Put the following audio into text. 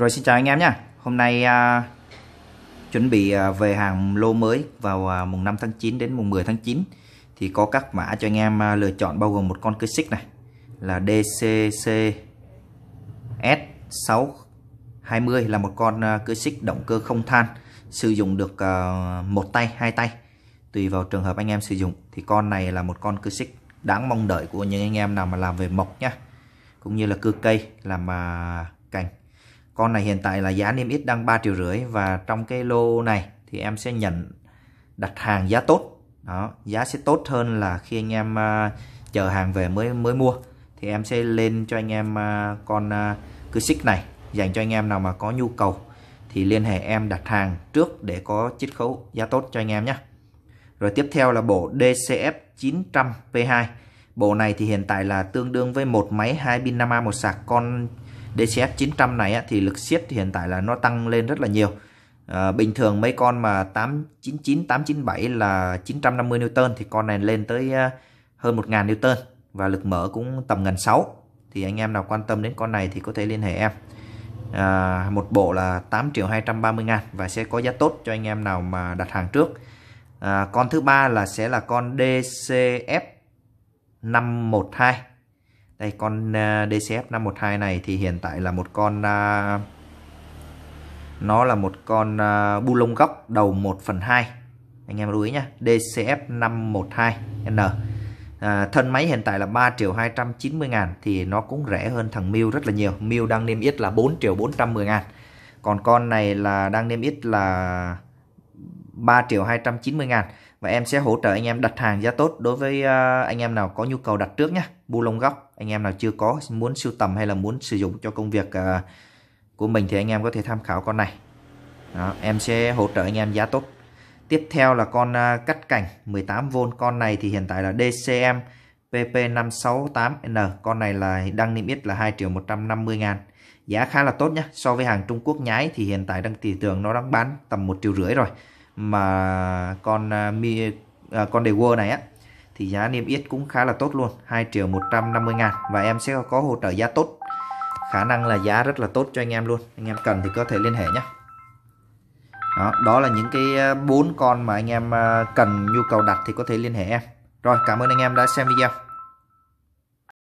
Rồi xin chào anh em nhé Hôm nay à, chuẩn bị à, về hàng lô mới vào à, mùng 5 tháng 9 đến mùng 10 tháng 9 Thì có các mã cho anh em à, lựa chọn bao gồm một con cây xích này Là DCC S620 là một con à, cửa xích động cơ không than Sử dụng được à, một tay, hai tay Tùy vào trường hợp anh em sử dụng Thì con này là một con cửa xích đáng mong đợi của những anh em nào mà làm về mộc nhá Cũng như là cưa cây, làm mà cành con này hiện tại là giá niêm yết đang 3 triệu rưỡi và trong cái lô này thì em sẽ nhận đặt hàng giá tốt. Đó, giá sẽ tốt hơn là khi anh em uh, à, chờ hàng về mới mới mua thì em sẽ lên cho anh em uh, con uh, cứ xích này dành cho anh em nào mà có nhu cầu thì liên hệ em đặt hàng trước để có chiết khấu giá tốt cho anh em nhé. Rồi tiếp theo là bộ DCF 900 P2. Bộ này thì hiện tại là tương đương với một máy 2 pin 5A một sạc con DCS 900 này thì lực siết hiện tại là nó tăng lên rất là nhiều ờ, bình thường mấy con mà 899 897 là 950 Newton thì con này lên tới ờ, hơn 1000 Newton và lực mở cũng tầm gần 6 thì anh em nào quan tâm đến con này thì có thể liên hệ em à, một bộ là 8 triệu 230 ngàn và sẽ có giá tốt cho anh em nào mà đặt hàng trước à, con thứ ba là sẽ là con DCF 512 đây con à, DCF 512 này thì hiện tại là một con à, nó là một con à, bu lông góc đầu 1 phần 2 anh em lưu ý nhá DCF 512 N à, thân máy hiện tại là 3 triệu 290 ngàn thì nó cũng rẻ hơn thằng Miu rất là nhiều Miu đang niêm yết là 4 triệu 410 ngàn còn con này là đang niêm yết là 3 triệu 290 ngàn và em sẽ hỗ trợ anh em đặt hàng giá tốt đối với à, anh em nào có nhu cầu đặt trước nhé bu lông góc anh em nào chưa có muốn sưu tầm hay là muốn sử dụng cho công việc à, của mình thì anh em có thể tham khảo con này Đó, em sẽ hỗ trợ anh em giá tốt tiếp theo là con à, cắt cảnh 18V con này thì hiện tại là DCM PP568N con này là đang niêm yết là 2 triệu 150 ngàn giá khá là tốt nhé so với hàng Trung Quốc nhái thì hiện tại đang thị trường nó đang bán tầm một triệu rưỡi rồi mà con à, mi à, con đề World này á thì giá niêm yết cũng khá là tốt luôn 2 triệu 150 ngàn và em sẽ có hỗ trợ giá tốt khả năng là giá rất là tốt cho anh em luôn anh em cần thì có thể liên hệ nhé đó, đó là những cái à, bốn con mà anh em à, cần nhu cầu đặt thì có thể liên hệ em rồi cảm ơn anh em đã xem video